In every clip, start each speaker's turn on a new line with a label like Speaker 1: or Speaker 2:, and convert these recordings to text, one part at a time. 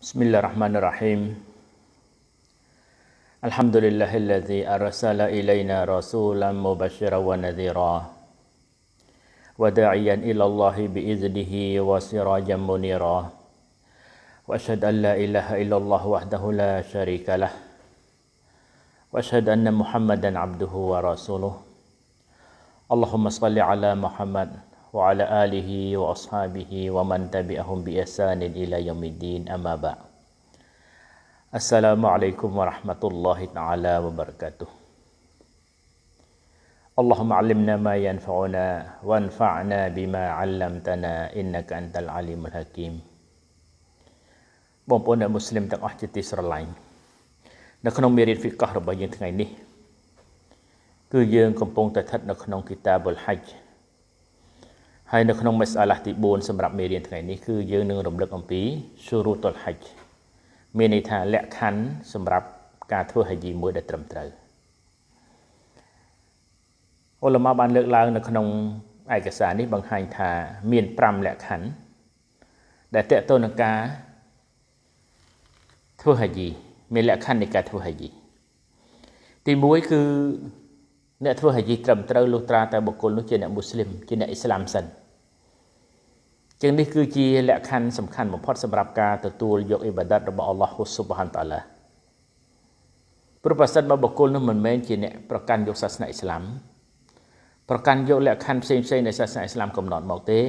Speaker 1: Bismillahirrahmanirrahim. Alhamdulillahilladzi arsala ilaina rasulan mubashshira wa nadhira wa da'iyan ila Allah bi idznihi wa sirajan munira. Wa ashhadu an la ilaha illallah wahdahu la syarika lah. Wa ashhadu anna Muhammadan 'abduhu wa rasuluh. Allahumma shalli ala Muhammad وعلى آله وأصحابه ومن تبعهم بإحسان إلى يوم الدين أما بعد السلام عليكم ورحمة الله تعالى وبركاته اللهم علمنا ما ينفعنا وانفعنا بما علمتنا إنك أنت العليم الحكيم نحن في كتاب គឺយើងកំពុងតែស្ថិតនៅក្នុងគីតាបុលហាច់ហើយនៅក្នុងមិសាឡាទី4សម្រាប់មេរៀនថ្ងៃនេះគឺយើងនឹងរំលឹកអំពីស៊ូរូតុលហិច្ចមានន័យថាលក្ខខណ្ឌសម្រាប់ការធ្វើហិជីមួយដែលត្រឹមត្រូវអ៊ុលម៉ាបានលើកឡើង នៅក្នុងឯកសារនេះបង្ហាញថា មាន5លក្ខខណ្ឌដែលតកតទៅនឹងការធ្វើហិជីមានលក្ខខណ្ឌនៃការធ្វើហិជីទី1គឺអ្នកធ្វើហិជីត្រឹមត្រូវលុះត្រាតែបុគ្គលនោះជាអ្នកមូស្លីមជាអ្នកអ៊ីស្លាមសិនចឹងនេះគឺជាលក្ខខណ្ឌសំខាន់បំផុតសម្រាប់ការទទួលយកអ៊ីបាដាតរបស់អល់ឡោះហ៊ូស៊ុបហានតាឡាប្រពសិទ្ធរបស់បុគ្គលនោះមិនមែនជាអ្នកប្រកាន់យកសាសនាអ៊ីស្លាមប្រកាន់យកលក្ខខណ្ឌផ្សេងផ្សេងនៃសាសនាអ៊ីស្លាមកំណត់មកទេ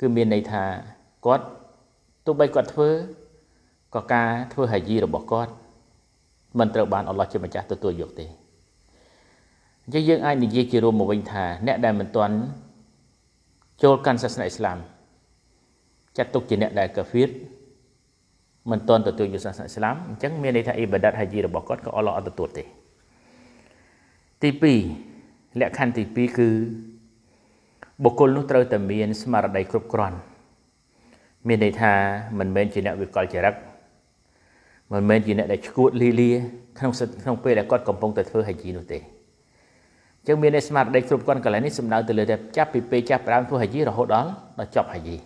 Speaker 1: គឺមានន័យថាគាត់ទោះបីគាត់ធ្វើក៏ការធ្វើហាជីរបស់គាត់មិនត្រូវបានអល់ឡោះជាម្ចាស់ទទួលយកទេអញ្ចឹងយើងអាចនិយាយជារួមមកវិញថាអ្នកដែលមិនទាន់ចូលកាន់សាសនាអ៊ីស្លាមចាត់ទុកជាអ្នកដែលកាហ្វៀតមិនទាន់ទទួលយកសាសនាឥស្លាមអញ្ចឹងមានន័យថាអ៊ីបាដាតហាជីរបស់គាត់ក៏អល់ឡោះអត់ទទួលទេទី2លក្ខខណ្ឌទី2គឺបុគ្គលនោះត្រូវតែមានស្មារតីគ្រប់គ្រាន់មានន័យថាមិនមែនជាអ្នកវិកលចរិតមិនមែនជាអ្នកដែលឈួតលីលា ក្នុងក្នុងពេលដែលគាត់កំពុងតែធ្វើហាជីនោះទេអញ្ចឹងមានន័យស្មារតីគ្រប់គ្រាន់កន្លែងនេះសំដៅទៅលើតែចាប់ពីពេលចាប់ផ្ដើមធ្វើហាជីរហូតដល់ដល់ចប់ហាជី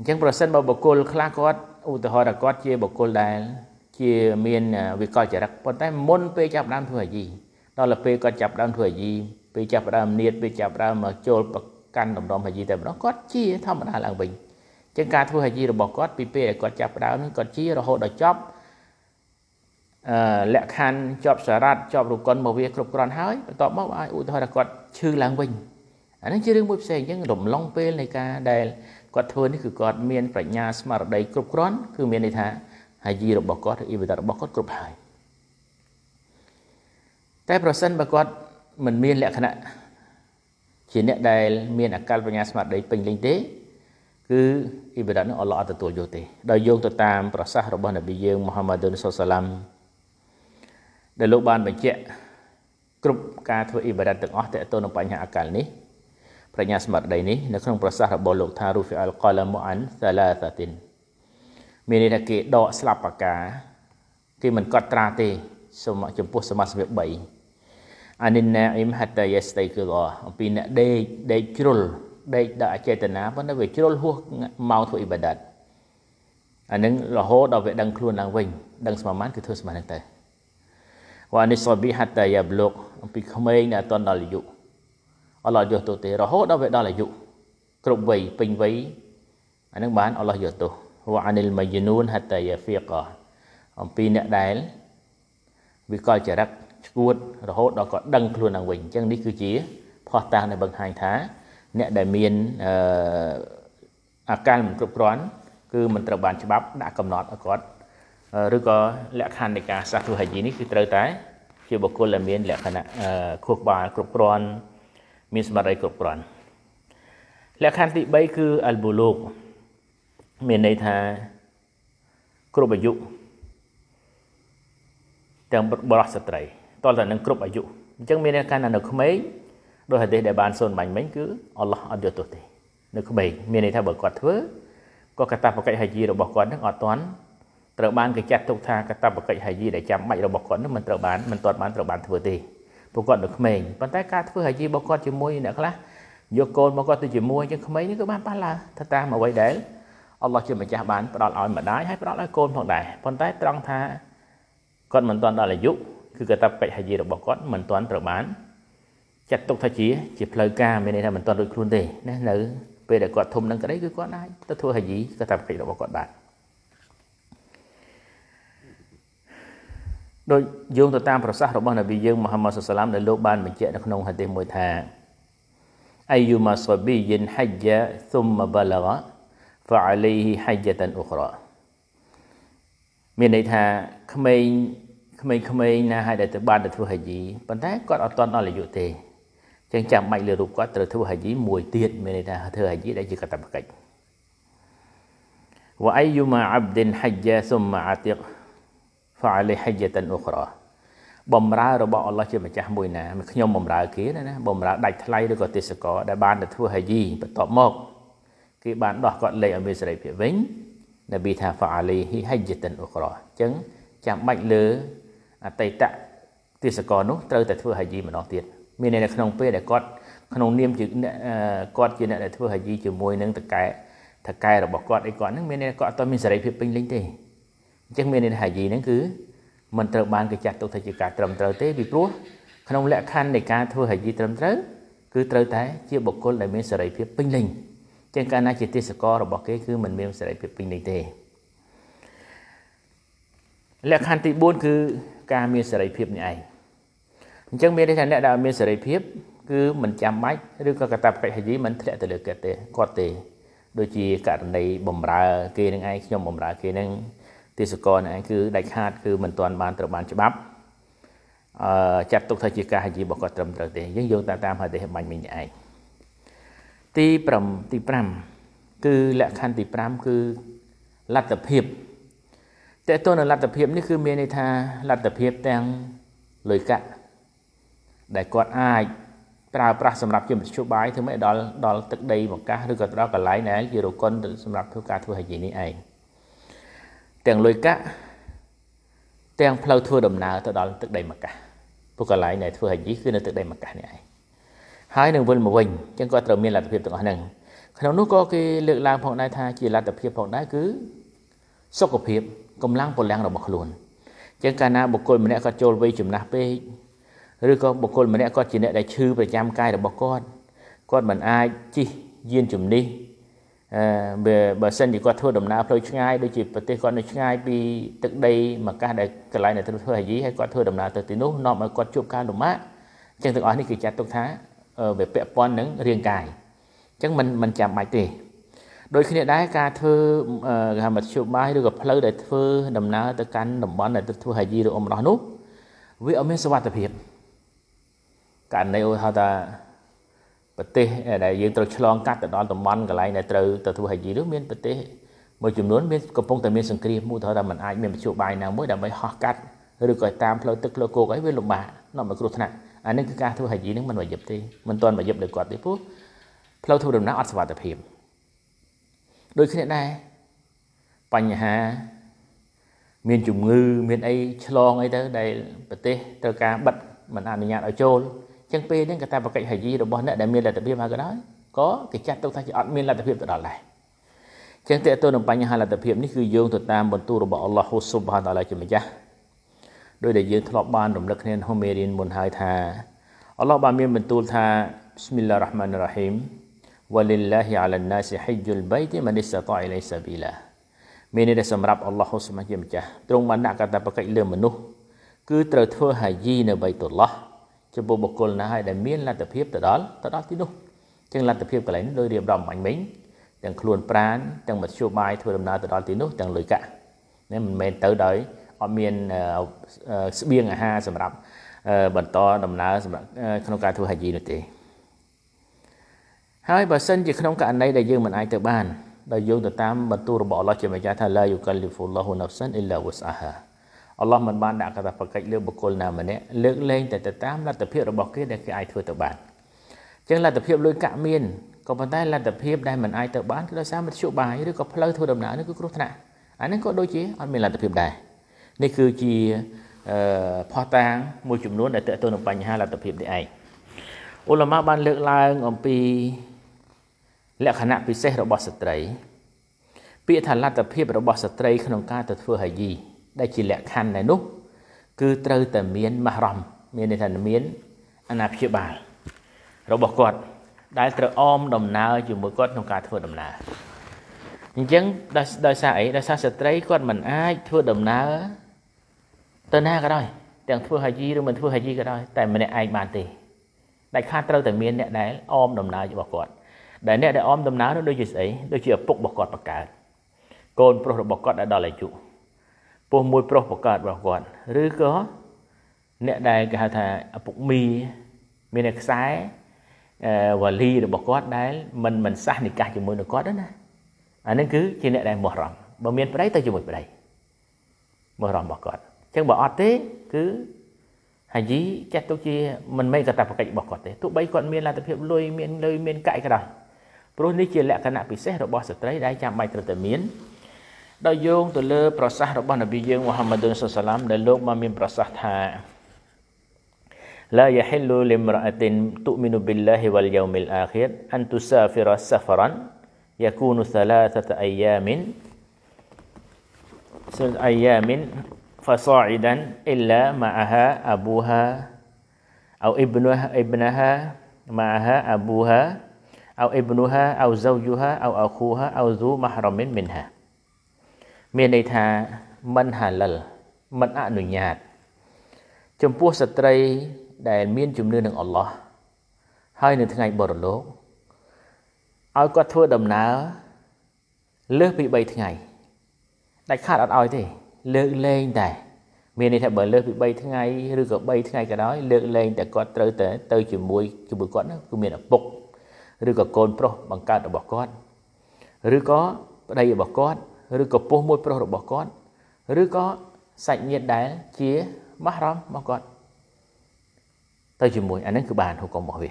Speaker 1: អញ្ចឹងប្រសិនបើបុគ្គលខ្លះគាត់ឧទាហរណ៍ថាគាត់ជាបុគ្គលដែល ជាមានវិកលចរិតប៉ុន្តែមុនពេលចាប់ដើមធ្វើអាជីដល់ពេលគាត់ចាប់ដើមធ្វើអាជីពេលចាប់ដើមនៀតពេលចាប់ដើមចូលប្រកាន់ដំណំអាជីតែម្ដងគាត់ជា ធម្មតាឡើងវិញអញ្ចឹងការធ្វើអាជីរបស់គាត់ពីពេលដែលគាត់ចាប់ដើមនឹងគាត់ជារហូតដល់ចប់អឺលក្ខខណ្ឌជាប់សារ៉ាត់ជាប់រូបគុណមកវាគ្រប់គ្រាន់ហើយបន្ទាប់មកឲ្យឧទាហរណ៍ថាគាត់ឈឺឡើងវិញអានេះជារឿងមួយផ្សេងអញ្ចឹងរំលងពេលនៃការដែលគាត់ធ្វើនេះគឺគាត់មាន ប្រាជ្ញាស្មារតីគ្រប់គ្រាន់គឺមានន័យថា ហាជីរបស់គាត់ឬអ៊ីវតារបស់គាត់គ្រប់ហើយតែប្រសិនបើគាត់មិនមានលក្ខណៈជាអ្នកដែលមានអកលបញ្ញាស្មារតីពេញលេញទេគឺអ៊ីបរ៉ានឹងអល់ឡោះអត់ទទួលយកទេដោយយោងទៅតាមប្រសាសន៍របស់នប៊ីយើងមូហាម៉ាឌុនសុសឡាំដែលលោកបានបញ្ជាក់គ្រប់ការធ្វើអ៊ីបរ៉ាទាំងអស់តទៅនឹងបញ្ហាអកលនេះប្រាជ្ញាស្មារតីនេះនៅក្នុងប្រសាសន៍របស់លោកថា Rufi al-Qalam an thalathatin មានន័យថាគេដកស្លាប់បកាគេមិនកត់ត្រាទេចំពោះសមាសវៈ3អានិណាអ៊ីមហតយស្តៃគឺឡអំពីអ្នកដេកដេកជ្រុលដេកដាក់អចេតនាប៉ុន្តែវាជ្រុលហួសមកធ្វើអ៊ីបាដាតអានឹងរហូតដល់វាដឹងខ្លួនឡើងវិញដឹងស្មានគឺធ្វើស្មានហ្នឹងទៅវ៉ានិសប៊ីហតយាប្លុកអំពីក្មេងដែលអត់ដល់អាយុអល់ឡោះយកទោសទេរហូតដល់វាដល់អាយុគ្រប់វ័យពេញវ័យអានឹងបានអល់ឡោះយកទោសវ៉ាអានិលមៃយនូនហតយាហ្វីកអំពីអ្នកដែលវាកលចរិតឈួតរហូតដល់គាត់ដឹងខ្លួនឡើងវិញអញ្ចឹងនេះគឺជា ផោះតាសដែលបង្ហាញថាអ្នកដែលមានអឺអាការមិនគ្រប់គ្រាន់គឺមិនត្រូវបានច្បាប់ដាក់កំណត់ឲ្យគាត់ឬក៏លក្ខខណ្ឌនៃការសាសទូហាជីនេះគឺត្រូវតែ ជាបុគ្គលដែលមានលក្ខណៈខួរក្បាលគ្រប់គ្រាន់មានសមត្ថភាពគ្រប់គ្រាន់លក្ខខណ្ឌទី3គឺអលប៊ូលូកមានន័យថាគ្រប់អាយុទាំងបរិសុទ្ធស្ត្រីតលតែនឹងគ្រប់អាយុអញ្ចឹងមានន័យថានៅក្មេងដោយហេតុដែលបានសូនបាញ់មិញគឺអល់ឡោះអត់យកទោសទេ នៅក្មេងមានន័យថាបើគាត់ធ្វើក៏កតាបកិច្ចហាជីរបស់គាត់នឹងអត់ទាន់ត្រូវបានគេចាត់ទុកថាកតាបកិច្ចហាជីដែលចាំបាច់របស់គាត់នឹងមិនត្រូវបានមិនទាន់បានត្រូវបានធ្វើទេពួកគាត់នៅក្មេងប៉ុន្តែការធ្វើអាជីពរបស់គាត់ជាមួយអ្នកខ្លះយកកូនមកគាត់ទៅជាមួយជាងក្មេងនេះគឺបានប៉ះឡើទៅតាមអ្វីដែលអល់ឡោះជាម្ចាស់បានផ្ដល់ឲ្យម្ដាយហើយផ្ដល់ឲ្យកូនផងដែរប៉ុន្តែត្រង់ថាគាត់មិនទាន់ដល់អាយុគឺកតាបកិច្ចហាជីរបស់គាត់មិនទាន់ត្រូវបានចាត់ទុកថាជាជាផ្លូវការមានន័យថាមិនទាន់រួចខ្លួនទេណានៅ ពេលដែលគាត់ធំនឹងក្តីគឺគាត់អាចទៅធ្វើហាជីកតាបកិច្ចរបស់គាត់បានដោយយោងទៅតាមប្រសាសន៍របស់នប៊ីយើងមូហាម៉ាត់សុសឡាមដែលលោកបានបញ្ជាក់នៅក្នុងហាឌីសមួយថាអាយុម៉ាសាប៊ីយិនហជ្យាទុំបឡាហ្ហ្វាអាឡៃហ៊ីហជ្យាតានអ៊ុក្រ៉ាមានន័យថាក្មេងក្មេងក្មេងណាហើយដែលទៅបានទៅធ្វើហាជីប៉ុន្តែគាត់អត់ទាន់ដល់អាយុទេចឹងចាំបាច់លើរូបគាត់ ត្រូវធ្វើហាជីមួយទៀតមានន័យថាធ្វើហាជីដែលជាកតបកិច្ចវ៉ៃយុម៉ាអាប់ឌិនហជ្យាសុមម៉ាអាតិកហ្វាលីហយតិនអ៊ូក្របំរើរបស់អល់ឡោះជាម្ចាស់មួយណាខ្ញុំបំរើគេណាបំរើដាច់ថ្លៃឬក៏ទេសកដែលបានទៅធ្វើហយីបន្ទាប់មកគេបានដោះគាត់លេខឲ្យមានសេរីភាពវិញនប៊ីថាហ្វាលីហយតិនអ៊ូក្រអញ្ចឹងចាំបាច់លើអតីតទេសកនោះត្រូវតែធ្វើហយីម្ដងទៀតមានន័យនៅក្នុងពេលដែលគាត់ក្នុងនាមជាគាត់ជាអ្នកដែលធ្វើហយីជាមួយនឹងតកែតកែរបស់គាត់អីគាត់ហ្នឹងមានន័យគាត់អត់មានសេរីភាពពេញលេញទេអញ្ចឹងមានន័យថាយីហ្នឹងគឺមិនត្រូវបានគេចាត់ទុកថាជាការត្រឹមត្រូវទេពីព្រោះក្នុង លក្ខខណ្ឌនៃការធ្វើហយីត្រឹមត្រូវ គឺត្រូវតែជាបុគ្គលដែលមានសេរីភាពពេញលេញអញ្ចឹងកាលណាជាទេសកររបស់គេគឺមិនមានសេរីភាពពេញលេញទេលក្ខខណ្ឌទី4គឺការមានសេរីភាពនេះឯងអញ្ចឹងមានន័យថាអ្នកដែលមានសេរីភាព គឺមិនចាំបាច់ឬក៏កតាបកិច្ចហយីមិនធ្លាក់ទៅលើគាត់ទេគាត់ទេដូចជាករណីបំរើគេនឹងឯងខ្ញុំបំរើគេនឹងទេសកលនេះឯងគឺដាច់ខាតគឺមិនទាន់បានត្រូវបានច្បាប់អឺចាត់ទុកថាជាការហាជីរបស់គាត់ត្រឹមត្រូវទេយើងយោងតាមតាមហាឌីសបាញ់មិញនេះឯងទី5ទី5គឺលក្ខខណ្ឌទី5គឺលັດតភាពតើតើនៅលັດតភាពនេះគឺមានន័យថាលັດតភាពទាំងលុយកាក់ដែលគាត់អាចប្រើប្រាស់សម្រាប់ជាមធ្យោបាយធ្វើម៉េចដល់ដល់ទឹកដីបង្កាសឬក៏ដល់កន្លែងដែលជារគុណសម្រាប់ធ្វើការធ្វើហាជីនេះឯងទាំងលុយកាក់ទាំងផ្លូវធ្វើដំណើរទៅដល់ទឹកដីមកកាសពួកកន្លែងដែលធ្វើហជីគឺនៅទឹកដីមកកាសនេះឯងហើយនឹងវិលមកវិញអញ្ចឹងក៏ត្រូវមានលទ្ធភាពទាំងអស់ហ្នឹងក្នុងនោះក៏គេលើកឡើងផងដែរថាជាលទ្ធភាពផងដែរគឺសុខភាពកម្លាំងពលំរបស់ខ្លួនអញ្ចឹងកាលណាបុគ្គលម្នាក់គាត់ចូលវ័យចំណាស់ពេកឬក៏បុគ្គលម្នាក់គាត់ជាអ្នកដែលឈឺប្រចាំកាយរបស់គាត់គាត់មិនអាចជិះយានជំនិះបើសិនជាគាត់ធ្វើដំណើរផ្លូវឆ្ងាយដូចជាប្រទេសគាត់នៅឆ្ងាយពីទឹកដី មកកាសដែលកន្លែងដែលត្រូវធ្វើហាយីហើយគាត់ធ្វើដំណើរទៅទីនោះនាំឲ្យគាត់ជួបការលំបាកអញ្ចឹងទាំងអស់នេះគឺចាត់ទុកថា វាពាក់ព័ន្ធនឹងរាងកាយអញ្ចឹងមិនមិនចាំបាច់ទេ ដូចគ្នាដែរការធ្វើគេហៅមធ្យោបាយឬក៏ផ្លូវដែលធ្វើដំណើរទៅកាន់តំបន់ដែលធ្វើហាយីឬអមរោះនោះវាអត់មានសុវត្ថិភាពករណីឧទាហរណ៍ថាប្រទេសដែលយើងត្រូវឆ្លង កាត់ទៅដល់តំបន់កន្លែងដែលត្រូវទៅធ្វើហិយីនោះមានប្រទេសមួយចំនួនមានកំពុងតែមានសង្គ្រាមមួយទៅថាมันអាចមានមធ្យោបាយណាមួយដើម្បីហោះកាត់ឬក៏តាមផ្លូវទឹកផ្លូវគោកអីវាលំបាកនាំមកគ្រោះថ្នាក់អានេះគឺការធ្វើហិយីនឹងមិនវាយឹបទេមិនទាន់វាយឹបលើគាត់ទេព្រោះផ្លូវធ្វើដំណើរអត់សុវត្ថិភាពដូចគ្នាដែរបញ្ហាមានជំងឺមានអីឆ្លងអីទៅដែលប្រទេសត្រូវការបិទមិនអនុញ្ញាតឲ្យចូលចឹងពេលហ្នឹងកតាបកិច្ចហយីរបស់អ្នកដែលមានលទ្ធភាពមកក៏ដោយក៏គេចាត់ទុកថាជាអត់មានលទ្ធភាពទៅដល់ដែរចឹងតើតើនឹងបញ្ហាលទ្ធភាពនេះគឺយើងទៅតាមបន្ទូលរបស់អល់ឡោះហ៊ូស៊ុបហានតាឡាជាម្ចាស់ដោយដែលយើងធ្លាប់បានរំលឹកគ្នាក្នុងមេរៀនមុនហើយថាអល់ឡោះបានមានបន្ទូលថា Bismillahir Rahmanir Rahim Walillahi 'alan nasi hajjul bayti man istata'a ilayhi sabila មានន័យថាសម្រាប់អល់ឡោះហ៊ូស៊ុបហានជាម្ចាស់ទ្រង់បានដាក់កាតព្វកិច្ចលើមនុស្សគឺត្រូវធ្វើហាយីនៅបៃតុលឡោះចំពោះបុគ្គលណាហើយដែលមានលទ្ធភាពទៅដល់ទៅដល់ទីនោះជាងលទ្ធភាពកន្លែងនេះដោយរៀបរាប់អញមិញទាំងខ្លួនប្រានទាំងមធ្យោបាយធ្វើដំណើរទៅដល់ទីនោះទាំងលុយកាក់នេះមិនមែនទៅដោយអត់មានស្បៀងអាហារសម្រាប់បន្តដំណើរសម្រាប់ក្នុងការធ្វើហាជីនោះទេហើយបើសិនជាក្នុងករណីដែលយើងមិនអាចទៅបានដោយយោងទៅតាមបន្ទូលរបស់អល់ឡោះជាម្ចាស់ថាឡាយូកាលីហ្វុលឡោះណាហ្វសានអ៊ីឡាវ៉ាសាហាអល់ឡោះមិនបានដាក់កាតព្វកិច្ចលើបុគ្គលណាម្នាក់លើកលែងតែទៅតាមលទ្ធភាពរបស់គេដែលគេអាចធ្វើទៅបានអញ្ចឹងលទ្ធភាពលុយកាក់មានក៏ប៉ុន្តែលទ្ធភាពដែលមិនអាចទៅបានគឺដោយសារមធ្យោបាយឬក៏ផ្លូវធ្វើដំណើរនេះគឺគ្រោះថ្នាក់អានេះក៏ដូចជាអត់មានលទ្ធភាពដែរនេះគឺជាអឺផោះតាងមួយចំនួនដែលតកតទៅនឹងបញ្ហាលទ្ធភាពនេះឯងអ៊ុលម៉ាបានលើកឡើងអំពីលក្ខណៈពិសេសរបស់ស្ត្រី ពាក្យថាលទ្ធភាពរបស់ស្ត្រីក្នុងការទៅធ្វើហាជីដែលជាលក្ខខណ្ឌដែរនោះ គឺត្រូវតែមានមហរមមានន័យថាមានអាណាព្យាបាលរបស់គាត់ដែលត្រូវអមដំណើរជាមួយគាត់ក្នុងការធ្វើដំណើរអញ្ចឹងដោយសារអីដោយសារស្ត្រីគាត់មិនអាចធ្វើដំណើរទៅណាក៏ដោយទាំងធ្វើហាជីឬមិនធ្វើហាជីក៏ដោយតែម្នាក់ឯងបានទេតែខាតត្រូវតែមានអ្នកដែលអមដំណើររបស់គាត់ដែលអ្នកដែលអមដំណើរនោះដូចជាស្អីដូចជាឪពុករបស់គាត់បង្កើតកូនប្រុសរបស់គាត់ដែលដល់អាយុពោះមួយប្រុសបង្កើតរបស់គាត់ឬក៏អ្នកដែលគេហៅថាឪពុកមីមានខ្សែវ៉ាលីរបស់គាត់ដែល មិនមិនសះនិកាសជាមួយនឹងគាត់ទេណាអានឹងគឺជាអ្នកដែលមោះរំបើមានប្តីទៅជាមួយប្តីមោះរំរបស់គាត់អញ្ចឹងបើអត់ទេ គឺហាយីចាត់ទុកជាមិនមែនកតាបកិច្ចរបស់គាត់ទេទោះបីគាត់មានលទ្ធភាពលុយមានលុយមានកាក់ក៏ដោយព្រោះនេះជាលក្ខណៈពិសេសរបស់ស្ត្រីដែលចាំបាច់ត្រូវតែមានដោយយោងទៅលើប្រសាសន៍របស់នប៊ីយើងមូហាម៉ាឌុនសាឡាមដែលលោកបានមានប្រសាសន៍ថាឡាយហ៊ីលូលីមរ៉ាអ៊ីនទុមីនូប៊ីឡាហ៊ីវលយូមីលអាខិរអានទូសាហ្វិរ៉ាសាហ្វរ៉ាន يكون ثلاثة أيام ثلاثة أيام فصاعدا إلا معها أبوها أو ابنها ابنها معها أبوها أو ابنها أو زوجها أو أخوها أو ذو محرم منها មានន័យថាមិនហាលិលមិនអនុញ្ញាត ចំពោះស្ត្រីដែល មានជំនឿនឹងអល់ឡោះហើយនៅថ្ងៃបរលោកឲ្យគាត់ធ្វើដំណើរលើសពី3ថ្ងៃដាច់ខាតអត់ឲ្យទេ លើកលែងតែមានន័យថាបើលើសពី3ថ្ងៃឬក៏3ថ្ងៃក៏ដោយលើកលែងតែគាត់ត្រូវតែទៅជាមួយជាមួយគាត់នោះគឺមានឪពុកឬក៏កូនប្រុសបង្កើតរបស់គាត់ឬក៏ប្តីរបស់គាត់ឬក៏ពុះមួយប្រុសរបស់គាត់ឬក៏សាច់ញាតិដែលជាមហរមរបស់គាត់ទៅជាមួយអានឹងគឺបានហុកុំរបស់វា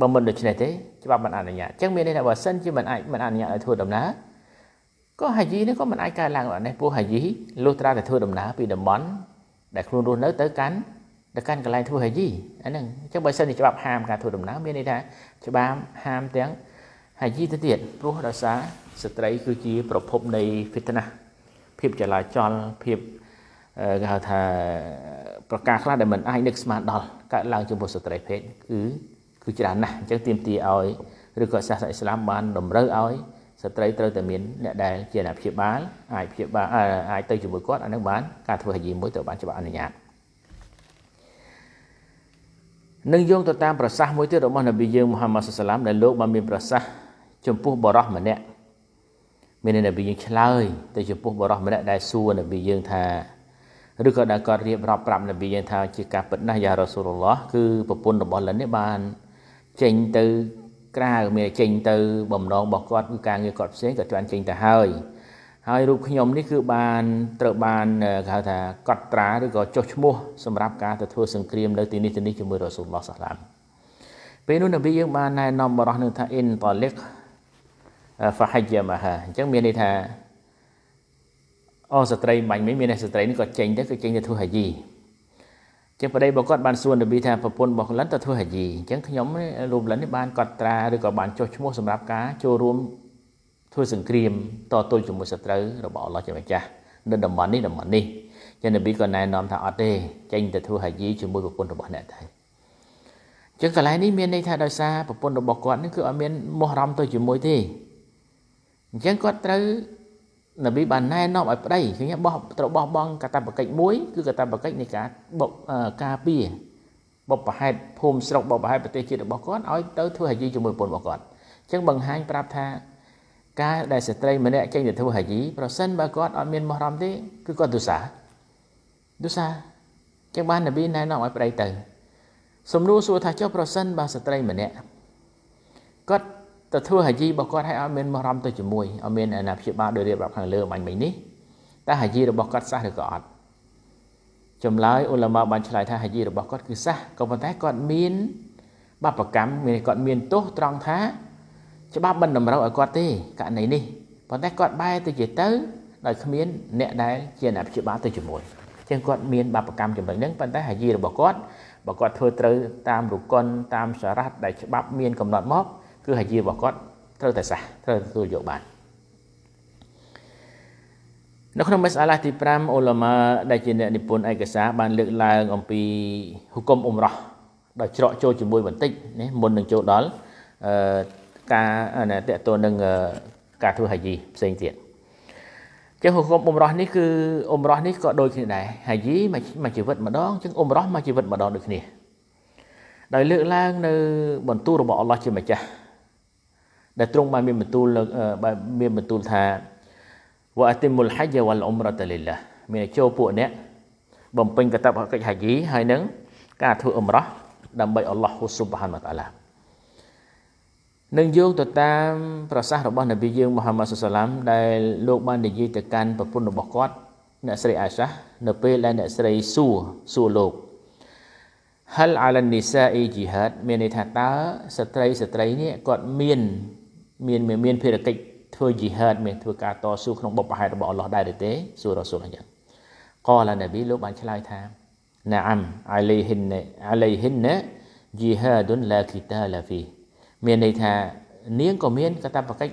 Speaker 1: បើមិនដូច្នេះទេច្បាប់មិនអនុញ្ញាតអញ្ចឹងមានន័យថាបើសិនជាមិនអាចមិនអនុញ្ញាតឲ្យធ្វើដំណើរក៏ហាជីនេះក៏មិនអាចកើតឡើងបានដែរព្រោះហាជីលុះត្រាតែធ្វើដំណើរពីតំបន់ដែលខ្លួនរស់នៅទៅកាន់ទៅកាន់កន្លែងធ្វើហាជីអាហ្នឹងអញ្ចឹងបើសិនជាច្បាប់ហាមការធ្វើដំណើរមានន័យថាច្បាប់ហាមទាំងហើយយីទៅទៀតព្រោះដោយសារស្ត្រីគឺជា ប្រភពនៃ fitness ភាពចលាចលភាពគេហៅថាប្រការខ្លះដែលមិនអាចនឹកស្មានដល់កើតឡើងចំពោះស្ត្រី ភេទគឺគឺច្រើនណាស់អញ្ចឹងទាមទារឲ្យឬក៏សាសនាអ៊ីស្លាមបានតម្រូវឲ្យស្ត្រីត្រូវតែមានអ្នកដែល ជាអ្នកព្យាបាលអាចព្យាបាលអាចទៅជាមួយគាត់អានឹងបានការធ្វើហិយីមួយត្រូវបានច្បាប់អនុញ្ញាតនឹងយោងទៅតាមប្រសាសន៍មួយទៀតរបស់នប៊ីយើងមូហាម៉ាត់សឡាមដែលលោកបានមានប្រសាសន៍ចំពោះបរោះម្នាក់មាននបីយើងឆ្លើយទៅចំពោះបរោះម្នាក់ដែលសួរនបីយើងថាឬក៏ដែលគាត់រៀបរាប់ប្រាប់នបីយើងថាជាការពិតណាស់យ៉ារ៉ូស៊ូលឡោះគឺប្រពន្ធរបស់លិននេះបាន ចេញទៅក្រៅមានចេញទៅបំណងរបស់គាត់គឺការងារគាត់ផ្សេងគាត់បានចេញទៅហើយ ហើយរូបខ្ញុំនេះគឺបានត្រូវបានគេហៅថាកត់ត្រាឬក៏ចុះឈ្មោះសម្រាប់ការទៅធ្វើសង្គ្រាមនៅទីនេះទីនេះជាមួយរ៉ូស៊ូលឡោះសាឡាមពេលនោះនបីយើងបានណែនាំបរោះនឹងថាអ៊ីនតាលិកហ្វាហយមហាអញ្ចឹងមានន័យថាអស្ត្រីមាញ់មិនមានស្ត្រីនេះក៏ចេញទៅគឺចេញទៅធ្វើហាជីចឹងប្តីរបស់គាត់បានសួរនប៊ីថាប្រពន្ធរបស់លិនទៅធ្វើហាជីអញ្ចឹងខ្ញុំរូបលិននេះបានកត់ត្រាឬក៏បានចុះឈ្មោះសម្រាប់ការចូលរួម ធ្វើសង្គ្រាមតទល់ជាមួយសត្រូវរបស់អល់ឡោះជាម្ចាស់នៅតំបន់នេះតំបន់នេះចឹងនប៊ីក៏ណែនាំថាអត់ទេចេញទៅធ្វើហាជីជាមួយប្រពន្ធរបស់អ្នកទៅចឹងកន្លែងនេះមានន័យថាដោយសារប្រពន្ធរបស់គាត់នេះគឺអត់មានមោះរំទៅជាមួយទេអញ្ចឹងគាត់ត្រូវនប៊ីបានណែនាំឲ្យប្តីឃើញបោះត្រូវបោះបង់កតបកិច្ចមួយគឺកតបកិច្ចនៃការបុកការពារបបប្រហេតភូមិស្រុកបបប្រហេតប្រទេសជាតិរបស់គាត់ឲ្យទៅធ្វើហាជីជាមួយប្រពន្ធរបស់គាត់អញ្ចឹងបង្ហាញប្រាប់ថា ការដែលស្ត្រីម្នាក់ចេញទៅធ្វើហាជីប្រសិនបើគាត់អត់មានមហរំទេគឺគាត់ទុសាទុសាអញ្ចឹងបាននប៊ីណែនាំឲ្យប្តីទៅសំនួរសួរថាចុះប្រសិនបើស្ត្រីម្នាក់គាត់ទៅធ្វើហាជីរបស់គាត់ឲ្យអត់មានមរំទៅជាមួយអត់មានអាណាព្យាបាលដោយរៀបរាប់ខាងលើបាញ់មិញនេះតើហាជីរបស់គាត់សះឬក៏អត់ចម្លើយអ៊ុលម៉ាបានឆ្លើយថាហាជីរបស់គាត់គឺសះក៏ប៉ុន្តែគាត់មាន បបកម្មមានគាត់មានទោសត្រង់ថាច្បាប់មិនតម្រូវឲ្យគាត់ទេករណីនេះប៉ុន្តែគាត់បែរទៅជាទៅដោយគ្មានអ្នកដែលជាអ្នកព្យាបាលទៅជាមួយចឹងគាត់មានបបកម្មចំណុចហ្នឹងប៉ុន្តែហាជីរបស់គាត់បើគាត់ធ្វើត្រូវតាមរុកុនតាមសារ៉ាត់ដែលច្បាប់មានកំណត់មកគឺហាជារបស់គាត់ត្រូវតែសះត្រូវទទួលយកបាននៅក្នុងមសាឡាទី5អូឡាម៉ាដែលជាអ្នកនិពន្ធឯកសារបាន លើកឡើងអំពីហុគុមអ៊ុំរ៉ោះដោយច្រកចូលជាមួយបន្តិចនេះមុននឹងចូលដល់អឺការតេតតទៅនឹងការធ្វើហាជីផ្សេងទៀតចឹងហុគុមអ៊ុំរ៉ោះនេះគឺអ៊ុំរ៉ោះនេះក៏ដូចគ្នាដែរហាជីមួយជីវិតម្ដងចឹងអ៊ុំរ៉ោះមួយជីវិតម្ដងដូចគ្នាដោយលើកឡើង នៅ បន្ទូលរបស់អល់ឡោះជាម្ចាស់ដែលទ្រង់បានមានបន្ទូលមានបន្ទូលថាវ៉ាអតិមុលហជ្ជវលអ៊ុមរតលិលឡាមានចូលពួកអ្នក បំពេញកតបកិច្ចហជ្ជីហើយនឹងការធ្វើអ៊ុំរ៉ោះដើម្បីអល់ឡោះហ៊ូស៊ុបហានវតាឡានឹងយោងទៅតាមប្រសាសន៍របស់នប៊ីយើងមូហាម៉ាត់សុសឡាមដែលលោកបាននិយាយទៅកាន់ប្រពន្ធរបស់គាត់ អ្នកស្រីអាសានៅពេលដែលអ្នកស្រីសួរសួរលោក Hal 'ala an-nisa'i jihad មានន័យថាតើស្ត្រីស្ត្រីនេះគាត់មានមានមានភារកិច្ចធ្វើ jihad មានធ្វើការតស៊ូក្នុងបុព្វហេតុរបស់អល់ឡោះដែរទេសួររ៉ាស៊ូលអញ្ចឹងកលាណាប៊ីលោកបានឆ្លើយថាណាអាំអាឡៃហ៊ីនអាឡៃហ៊ីន jihadun la qitala fi មានន័យថានាងក៏មានកតបកិច្ច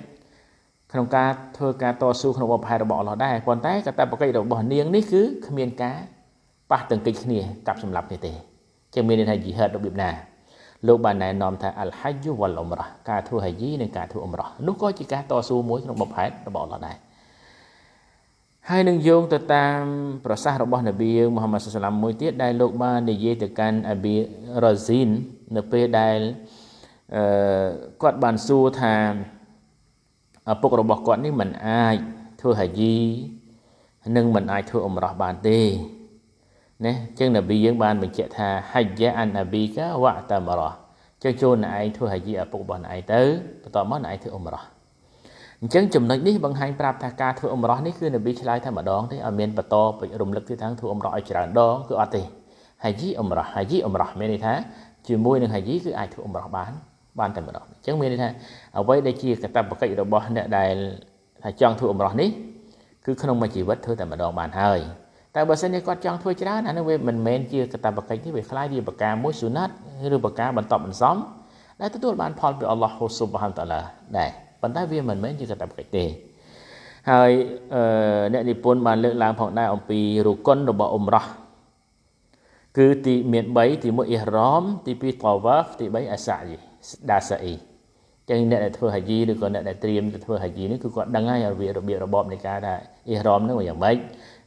Speaker 1: ក្នុងការធ្វើការតស៊ូក្នុងបុព្វហេតុរបស់អល់ឡោះដែរប៉ុន្តែកតបកិច្ចរបស់នាងនេះគឺគ្មានការប៉ះទង្គិចគ្នាកាប់សម្លាប់គ្នាទេចឹងមានន័យថា jihad របៀបណាលោកបានណែនាំថាអលហយ្យវលអ៊ុមរ៉ាការធ្វើហយីនិងការធ្វើអ៊ុមរ៉ានោះក៏ជាការតស៊ូមួយក្នុងបុព្វហេតុរបស់អល់ឡោះដែរហើយនឹងយោងទៅតាម ប្រសាសន៍របស់នប៊ីយើងមូហាម៉ាត់សុសឡាមមួយទៀតដែលលោកបាននិយាយទៅកាន់អាប៊ីរ៉ាស៊ីននៅពេលដែលអឺគាត់បានសួរថាឪពុករបស់គាត់នេះមិនអាចធ្វើហយីនិងមិនអាចធ្វើអ៊ុមរ៉ាបានទេណាចឹងនប៊ីយើងបានបញ្ជាក់ថាហជ្ជាអាននប៊ីកាវ៉ាតាមរ៉ាចឹងចូលអ្នកឯងធ្វើហជ្ជាឪពុករបស់អ្នកឯងទៅបន្ទាប់មកអ្នកឯងធ្វើអ៊ុំរ៉ាអញ្ចឹងចំណុចនេះបង្ហាញប្រាប់ថាការធ្វើអ៊ុំរ៉ានេះគឺនប៊ីឆ្លើយថាម្ដងទេឲ្យមានបន្តពេចរំលឹកទៀតថាធ្វើអ៊ុំរ៉ាឲ្យច្រើនដងគឺអត់ទេហជ្ជាអ៊ុំរ៉ាហជ្ជាអ៊ុំរ៉ាមានន័យថាជាមួយនឹងហជ្ជាគឺអាចធ្វើអ៊ុំរ៉ាបានបានតែម្ដងអញ្ចឹងមានន័យថាអ្វីដែលជាកតបកិច្ចរបស់អ្នកដែលថាចង់ធ្វើអ៊ុំរ៉ានេះគឺក្នុងមួយជីវិតធ្វើតែម្ដងបានហើយតែបើសិនជាគាត់ចង់ធ្វើច្រើនអានោះវាមិនមែនជាកតាបកិច្ចទេវាคล้ายជាបកាមួយស៊ូណាត់ឬបកា បន្តបន្សំដែលទទួលបានផលពីអល់ឡោះហ៊ូស៊ុបហានតាឡាដែរប៉ុន្តែវាមិនមែនជាកតាបកិច្ចទេហើយអ្នកនិពន្ធបានលើកឡើងផងដែរអំពីរុគុនរបស់អ៊ុំរ៉ោះគឺទីមាន3ទី1អ៊ីហ្រ៉មទី2តាវ៉ាហ្វទី3អាសាយដាសាអ៊ីចឹងអ្នកដែលធ្វើហាជីឬក៏អ្នកដែលត្រៀមទៅធ្វើហាជីនេះគឺគាត់ដឹងហើយរបៀបរបៀបរបបនៃការថាអ៊ីហ្រ៉មហ្នឹងយ៉ាងម៉េច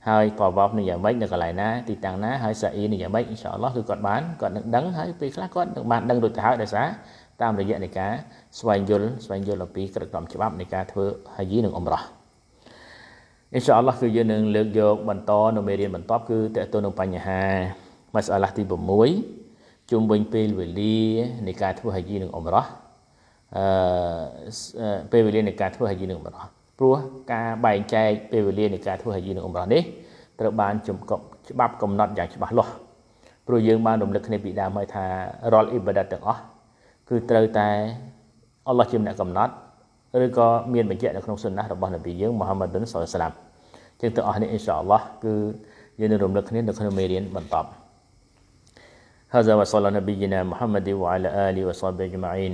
Speaker 1: ហើយប្រវត្តិនឹងយ៉ាងម៉េចនៅកន្លែងណាទីតាំងណាហើយសាអ៊ីនឹងយ៉ាងម៉េចអ៊ីនសាអល់ឡោះគឺគាត់បានគាត់នឹងដឹងហើយពេលខ្លះគាត់នឹងបានដឹងដូចទៅហើយដោយសារតាមរយៈនៃការស្វែងយល់ស្វែងយល់អំពីក្រក្រមច្បាប់នៃការធ្វើហាយីនិងអ៊ុំរ៉ាអ៊ីនសាអល់ឡោះគឺយើងនឹងលើកយក បន្តនៅមេរៀនបន្ទាប់គឺតើតើនឹងបញ្ហាម៉ាសាឡាទី6ជុំវិញពេលវេលានៃការធ្វើហាយីនិងអ៊ុំរ៉ាអឺពេលវេលានៃការធ្វើហាយីនិងអ៊ុំរ៉ាព្រោះការបែងចែកពេលវេលានៃការធ្វើហយីនិងអ៊ុំរ៉ានេះត្រូវបានចំកប់ច្បាប់កំណត់យ៉ាងច្បាស់លាស់ព្រោះយើងបានរំលឹកគ្នាពីដើមហើយថារាល់អ៊ីបាដាតទាំងអស់គឺត្រូវតែអល់ឡោះជាម្នាក់កំណត់ឬក៏មានបញ្ជាក់នៅក្នុងសុនណះរបស់នប៊ីយើងមូហាម៉ាឌុនសល្លាឡាមចឹងទាំងអស់នេះអ៊ីនសាអល់ឡោះគឺយើងនឹងរំលឹកគ្នានៅក្នុងមេរៀនបន្តបន្ទាប់ هذا وصلى نبينا محمد وعلى آله وصحبه أجمعين